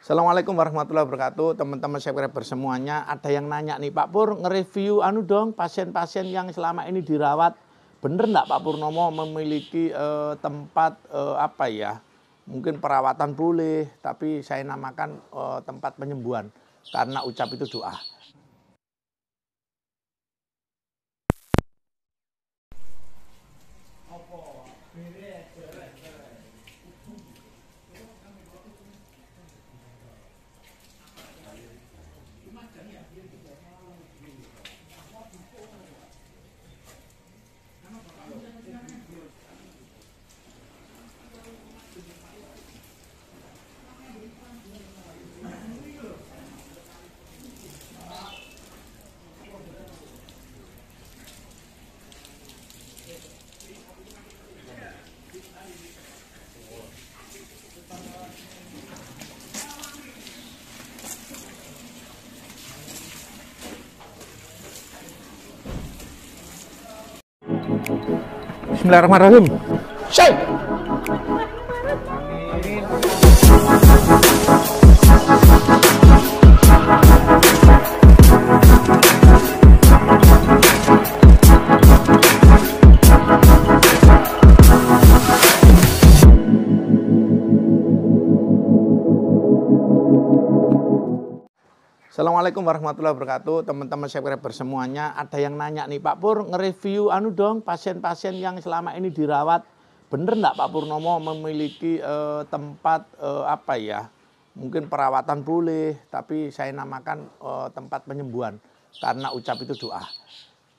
Assalamualaikum warahmatullahi wabarakatuh. Teman-teman subscriber semuanya, ada yang nanya nih, Pak Pur, nge-review anu dong pasien-pasien yang selama ini dirawat. Bener nggak Pak Purnomo memiliki eh, tempat eh, apa ya? Mungkin perawatan boleh, tapi saya namakan eh, tempat penyembuhan karena ucap itu doa. Bismillahirrahmanirrahim. Syekh. Assalamualaikum warahmatullahi wabarakatuh. Teman-teman subscriber semuanya, ada yang nanya nih, Pak Pur, nge-review anu dong pasien-pasien yang selama ini dirawat. Bener nggak Pak Purnomo memiliki eh, tempat eh, apa ya? Mungkin perawatan boleh, tapi saya namakan eh, tempat penyembuhan karena ucap itu doa.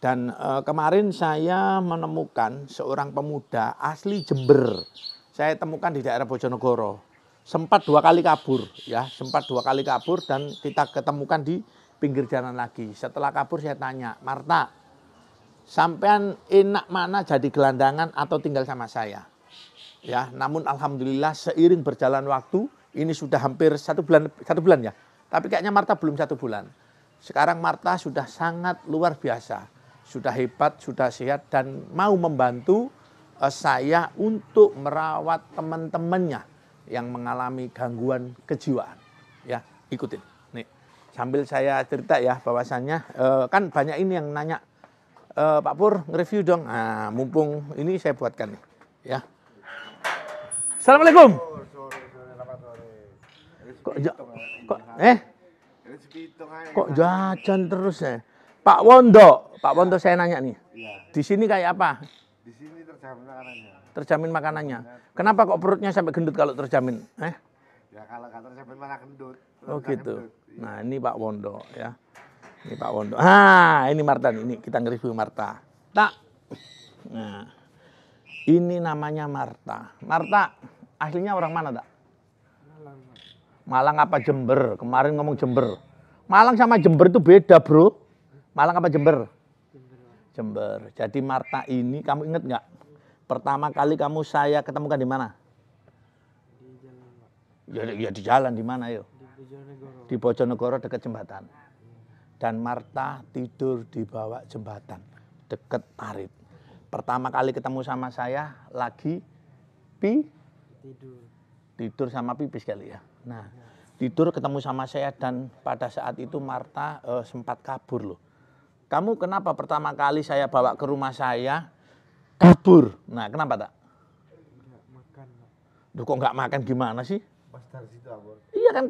Dan eh, kemarin saya menemukan seorang pemuda asli Jember. Saya temukan di daerah Bojonegoro sempat dua kali kabur ya sempat dua kali kabur dan kita ketemukan di pinggir jalan lagi setelah kabur saya tanya Marta sampean enak mana jadi gelandangan atau tinggal sama saya ya namun alhamdulillah seiring berjalan waktu ini sudah hampir satu bulan satu bulan ya tapi kayaknya Marta belum satu bulan sekarang Marta sudah sangat luar biasa sudah hebat sudah sehat dan mau membantu eh, saya untuk merawat teman-temannya yang mengalami gangguan kejiwaan ya ikutin nih sambil saya cerita ya bahwasannya eh, kan banyak ini yang nanya e, Pak Pur nge-review dong nah mumpung ini saya buatkan nih ya Assalamualaikum kok kok eh kok jajan terus ya Pak Wondo Pak Wondo saya nanya nih iya. di sini kayak apa di sini terjamin makanannya Terjamin makanannya. Kenapa kok perutnya sampai gendut kalau terjamin? Eh? Ya kalau nggak terjamin malah gendut. Oh gitu. Iya. Nah ini Pak Wondo ya. Ini Pak Wondo. Ah ini Marta ini kita nge-review Marta. Tak. Nah ini namanya Marta. Marta aslinya orang mana tak? Malang apa Jember? Kemarin ngomong Jember. Malang sama Jember itu beda bro. Malang apa Jember? Jember. Jadi Marta ini kamu inget nggak? Pertama kali kamu saya ketemukan di mana? Di ya, jalan. Ya, ya di jalan di mana yuk? Di Bojonegoro. Di Bojonegoro dekat jembatan. Dan Marta tidur di bawah jembatan dekat parit. Pertama kali ketemu sama saya lagi pi tidur. Tidur sama pipis kali ya. Nah, tidur ketemu sama saya dan pada saat itu Marta eh, sempat kabur loh. Kamu kenapa pertama kali saya bawa ke rumah saya? kabur. Nah, kenapa tak? Duh kok nggak makan gimana sih? Pas dari situ Iya kan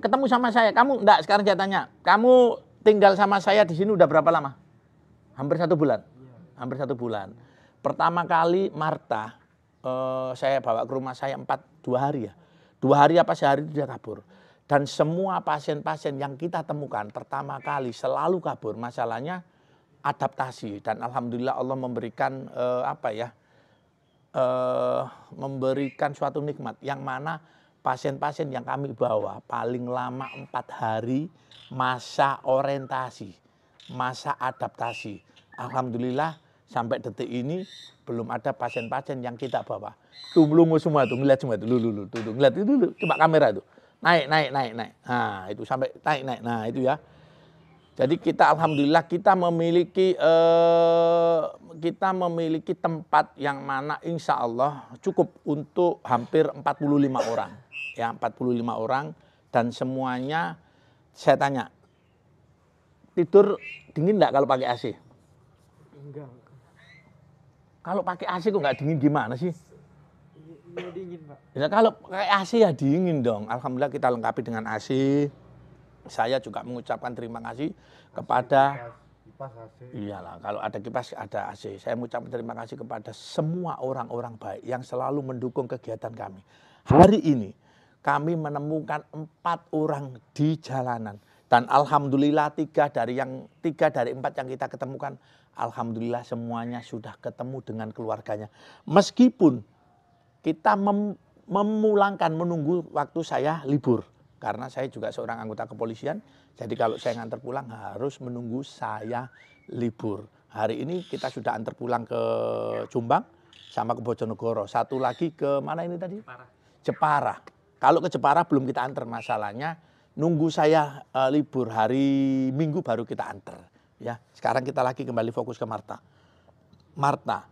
ketemu, sama saya. Kamu enggak sekarang saya tanya. Kamu tinggal sama saya di sini udah berapa lama? Hampir satu bulan. Iya. Hampir satu bulan. Pertama kali Marta eh, saya bawa ke rumah saya empat dua hari ya. Dua hari apa sehari itu dia kabur. Dan semua pasien-pasien yang kita temukan pertama kali selalu kabur. Masalahnya adaptasi dan alhamdulillah Allah memberikan uh, apa ya uh, memberikan suatu nikmat yang mana pasien-pasien yang kami bawa paling lama empat hari masa orientasi masa adaptasi alhamdulillah sampai detik ini belum ada pasien-pasien yang kita bawa tuh belum semua tuh melihat semua tuh lulu lulu tuh, lihat itu dulu coba kamera tuh naik naik naik naik nah itu sampai naik naik nah itu ya jadi kita alhamdulillah kita memiliki eh, kita memiliki tempat yang mana insya Allah cukup untuk hampir 45 orang. Ya 45 orang dan semuanya saya tanya tidur dingin enggak kalau pakai AC? Enggak. Kalau pakai AC kok nggak dingin gimana sih? Iya, iya, dingin, Pak. Ya, kalau pakai AC ya dingin dong. Alhamdulillah kita lengkapi dengan AC saya juga mengucapkan terima kasih kepada Iyalah, kalau ada kipas ada AC. Saya mengucapkan terima kasih kepada semua orang-orang baik yang selalu mendukung kegiatan kami. Hari ini kami menemukan empat orang di jalanan dan alhamdulillah tiga dari yang tiga dari empat yang kita ketemukan, alhamdulillah semuanya sudah ketemu dengan keluarganya. Meskipun kita mem memulangkan menunggu waktu saya libur, karena saya juga seorang anggota kepolisian. Jadi kalau saya nganter pulang harus menunggu saya libur. Hari ini kita sudah antar pulang ke Jombang sama ke Bojonegoro. Satu lagi ke mana ini tadi? Jepara. Jepara. Kalau ke Jepara belum kita antar masalahnya nunggu saya uh, libur hari Minggu baru kita antar. Ya, sekarang kita lagi kembali fokus ke Marta. Marta.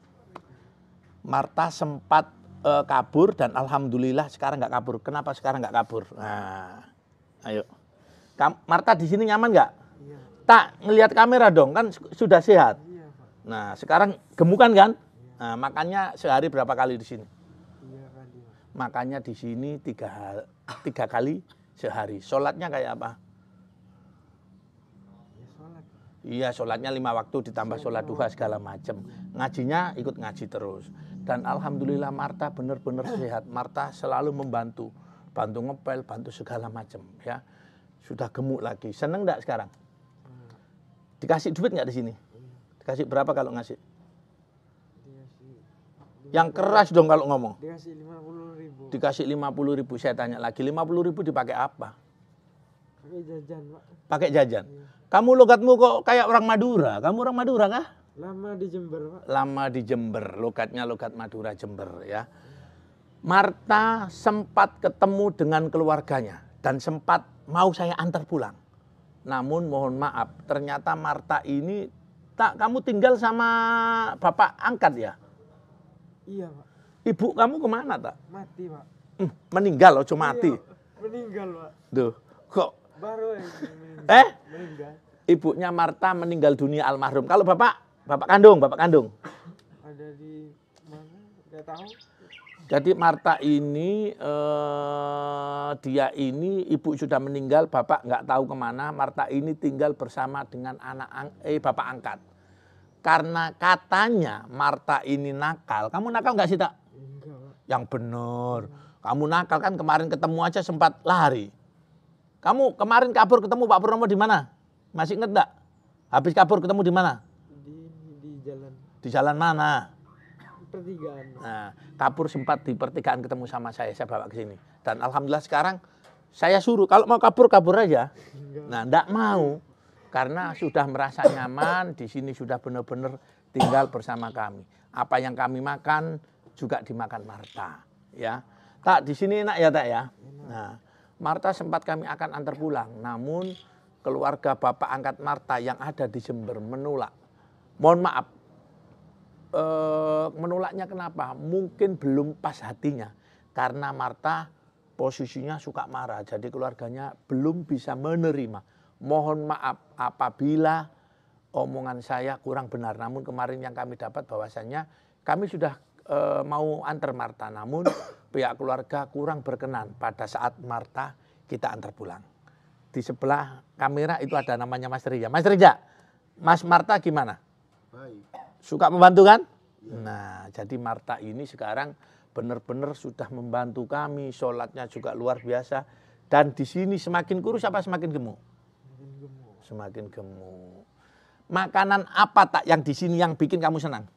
Marta sempat uh, kabur dan alhamdulillah sekarang nggak kabur. Kenapa sekarang nggak kabur? Nah, ayo. Kam Marta di sini nyaman nggak? Iya. Tak ngelihat kamera dong kan sudah sehat. Iya, Pak. Nah sekarang gemukan kan? Iya. Nah, makanya sehari berapa kali di sini? Iya, Pak. Makanya di sini tiga tiga kali sehari. Sholatnya kayak apa? Ya, iya, sholatnya lima waktu ditambah sholat duha segala macam. Ngajinya ikut ngaji terus. Dan alhamdulillah Marta benar-benar sehat. Marta selalu membantu, bantu ngepel, bantu segala macam ya. Sudah gemuk lagi. Seneng enggak sekarang? Dikasih duit nggak di sini? Dikasih berapa kalau ngasih? Yang keras dong kalau ngomong. Dikasih 50 ribu. Dikasih 50 ribu. Saya tanya lagi, 50 ribu dipakai apa? Pakai jajan, Pak. Pakai jajan. Kamu logatmu kok kayak orang Madura. Kamu orang Madura kah? Lama di Jember, Pak. Lama di Jember, lokatnya lokat Madura Jember ya. Marta sempat ketemu dengan keluarganya dan sempat mau saya antar pulang. Namun mohon maaf, ternyata Marta ini tak kamu tinggal sama bapak angkat ya? Iya, Pak. Ibu kamu kemana, tak? Mati, Pak. Hmm, meninggal, cuma iya, mati. Iya, meninggal, Pak. Duh, kok? Baru yang meninggal. Eh? Meninggal. Ibunya Marta meninggal dunia almarhum. Kalau bapak? Bapak kandung, bapak kandung. Ada di mana? Gak tahu. Jadi Marta ini eh, dia ini ibu sudah meninggal, bapak nggak tahu kemana. Marta ini tinggal bersama dengan anak ang eh bapak angkat. Karena katanya Marta ini nakal. Kamu nakal nggak sih tak? Enggak. Yang benar. Kamu nakal kan kemarin ketemu aja sempat lari. Kamu kemarin kabur ketemu Pak Purnomo di mana? Masih ngedak. nggak? Habis kabur ketemu di mana? di jalan mana? Pertigaan. Nah, kapur sempat di pertigaan ketemu sama saya, saya bawa ke sini. Dan alhamdulillah sekarang saya suruh kalau mau kabur kabur aja. Nah, tidak mau karena sudah merasa nyaman di sini sudah benar-benar tinggal bersama kami. Apa yang kami makan juga dimakan Marta, ya. Tak di sini enak ya tak ya. Nah, Marta sempat kami akan antar pulang, namun keluarga bapak angkat Marta yang ada di Jember menolak. Mohon maaf, e, menolaknya kenapa? Mungkin belum pas hatinya. Karena Marta posisinya suka marah. Jadi keluarganya belum bisa menerima. Mohon maaf apabila omongan saya kurang benar. Namun kemarin yang kami dapat bahwasannya kami sudah e, mau antar Marta. Namun pihak keluarga kurang berkenan pada saat Marta kita antar pulang. Di sebelah kamera itu ada namanya Mas Rija. Mas Rija, Mas Marta gimana? Baik. Suka membantu kan? Iya. Nah, jadi Marta ini sekarang benar-benar sudah membantu kami, sholatnya juga luar biasa. Dan di sini semakin kurus apa semakin gemuk? Semakin gemuk. Makanan apa tak yang di sini yang bikin kamu senang?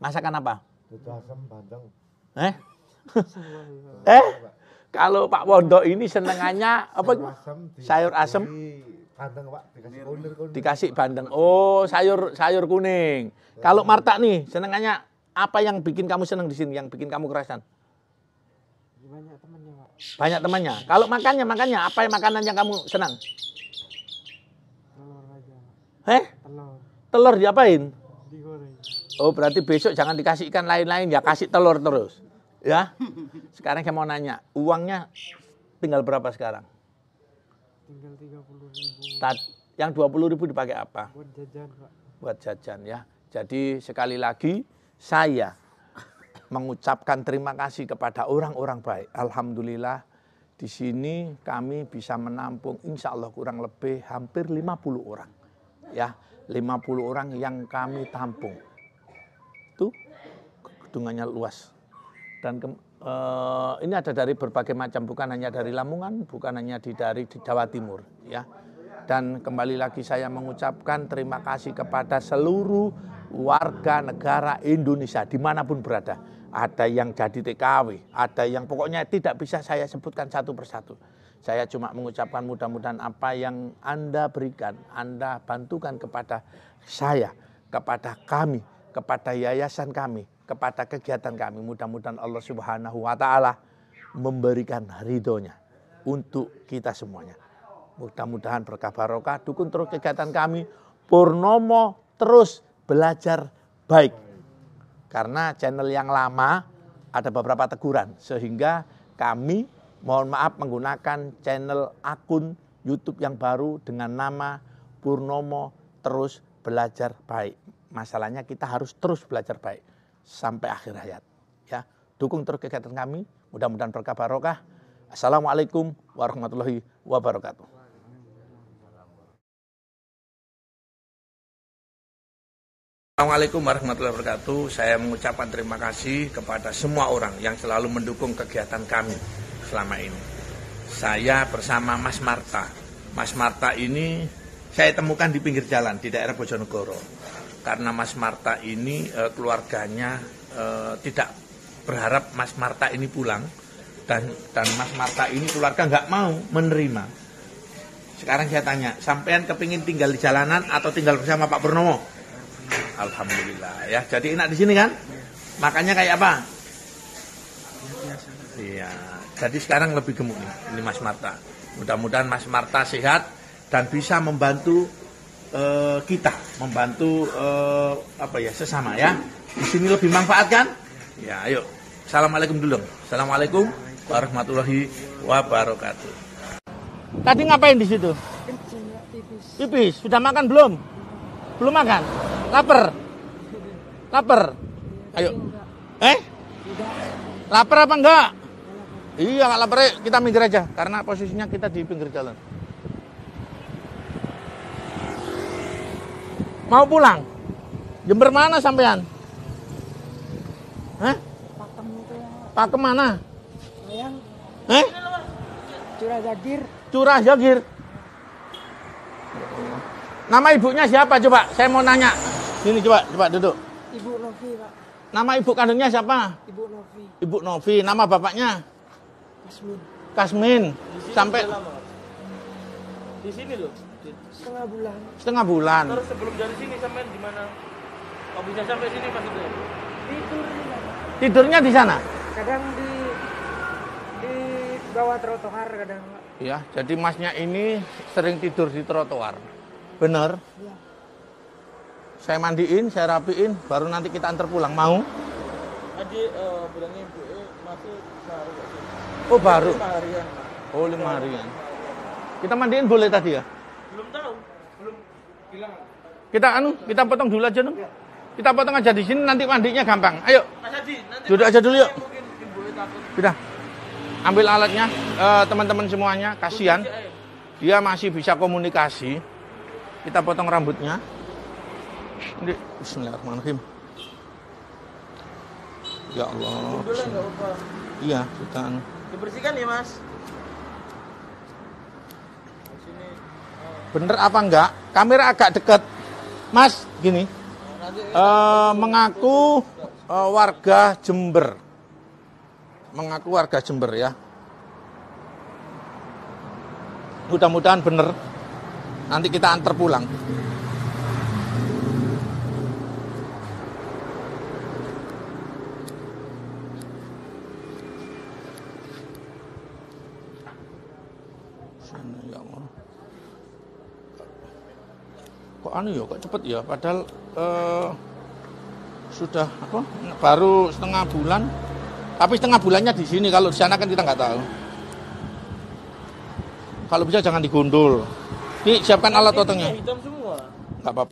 Masakan apa? asam bandeng. Eh? eh? Kalau Pak Wondo ini senengannya apa? Sayur asem. Sayur asem bandeng Pak, dikasih kunir, kunir. Dikasih bandeng. Oh, sayur sayur kuning. Ya. Kalau Marta nih, senangnya apa yang bikin kamu seneng di sini, yang bikin kamu kerasan? Banyak temannya, Pak. Banyak temannya. Kalau makannya, makannya apa yang makanan yang kamu senang? Telur aja. Heh? Telur. Telur diapain? Digoreng. Oh, berarti besok jangan dikasih ikan lain-lain ya, kasih telur terus. Ya. Sekarang saya mau nanya, uangnya tinggal berapa sekarang? Tinggal 30 ribu. yang 20 ribu dipakai apa? Buat jajan, Pak. Buat jajan ya. Jadi sekali lagi saya mengucapkan terima kasih kepada orang-orang baik. Alhamdulillah di sini kami bisa menampung insya Allah kurang lebih hampir 50 orang. Ya, 50 orang yang kami tampung. Itu gedungannya luas dan ke, uh, eh, ini ada dari berbagai macam bukan hanya dari Lamongan bukan hanya di dari di Jawa Timur ya dan kembali lagi saya mengucapkan terima kasih kepada seluruh warga negara Indonesia dimanapun berada ada yang jadi TKW, ada yang pokoknya tidak bisa saya sebutkan satu persatu. Saya cuma mengucapkan mudah-mudahan apa yang Anda berikan, Anda bantukan kepada saya, kepada kami, kepada yayasan kami, kepada kegiatan kami. Mudah-mudahan Allah Subhanahu wa taala memberikan ridhonya untuk kita semuanya. Mudah-mudahan berkah barokah, dukung terus kegiatan kami. Purnomo terus belajar baik. Karena channel yang lama ada beberapa teguran sehingga kami mohon maaf menggunakan channel akun YouTube yang baru dengan nama Purnomo terus belajar baik. Masalahnya kita harus terus belajar baik sampai akhir hayat. Ya, dukung terus kegiatan kami. Mudah-mudahan berkah barokah. Assalamualaikum warahmatullahi wabarakatuh. Assalamualaikum warahmatullahi wabarakatuh. Saya mengucapkan terima kasih kepada semua orang yang selalu mendukung kegiatan kami selama ini. Saya bersama Mas Marta. Mas Marta ini saya temukan di pinggir jalan di daerah Bojonegoro. Karena Mas Marta ini uh, keluarganya uh, tidak berharap Mas Marta ini pulang dan dan Mas Marta ini keluarga nggak mau menerima. Sekarang saya tanya, sampean kepingin tinggal di jalanan atau tinggal bersama Pak Purnomo? Alhamdulillah ya. Jadi enak di sini kan? Makanya kayak apa? Iya. Jadi sekarang lebih gemuk nih, ini Mas Marta. Mudah-mudahan Mas Marta sehat, dan bisa membantu uh, kita, membantu uh, apa ya sesama ya. Di sini lebih manfaat kan? Ya, ayo. Assalamualaikum dulu. Assalamualaikum warahmatullahi wabarakatuh. Tadi ngapain di situ? Pipis. Sudah makan belum? Belum makan. Laper. Laper. Ayo. Eh? Lapar apa enggak? Iya, kalau lapar. Kita minggir aja karena posisinya kita di pinggir jalan. Mau pulang? Jember mana sampean? Hah? Pakem itu. Ya. Pakem mana? Sayang. Eh? Curah Jagir. Curah Jagir. Nama ibunya siapa coba? Saya mau nanya. Sini coba, coba duduk. Ibu Novi, Pak. Nama ibu kandungnya siapa? Ibu Novi. Ibu Novi. Nama bapaknya? Kasmin. Kasmin. Sampai di sini loh. Setengah bulan. Setengah bulan. Terus sebelum dari sini sampai di mana? Kok oh, bisa sampai sini maksudnya? Tidur di sana. Tidurnya di sana? Kadang di di bawah trotoar kadang. ya jadi masnya ini sering tidur di trotoar. benar Iya. Saya mandiin, saya rapiin, baru nanti kita antar pulang. Mau? Tadi uh, bilangnya ibu E masih baru. Oh baru? Lima harian. Oh lima harian. Kita mandiin boleh tadi ya? Belum tahu, belum hilang. Kita anu, kita potong dulu aja dong. Iya. Kita potong aja di sini nanti mandinya gampang. Ayo. Mas Haji, nanti duduk aja dulu yuk. kita Ambil alatnya eh, teman-teman semuanya, kasihan. Eh. Dia masih bisa komunikasi. Kita potong rambutnya. Ini bismillahirrahmanirrahim. Ya Allah. Iya, kita anu. Dibersihkan ya, Mas. bener apa enggak kamera agak deket mas gini uh, mengaku uh, warga Jember mengaku warga Jember ya mudah-mudahan bener nanti kita antar pulang Ya kok anu ya kok cepet ya padahal uh, sudah apa baru setengah bulan tapi setengah bulannya di sini kalau di sana kan kita nggak tahu kalau bisa jangan digundul ini siapkan alat totengnya nggak apa-apa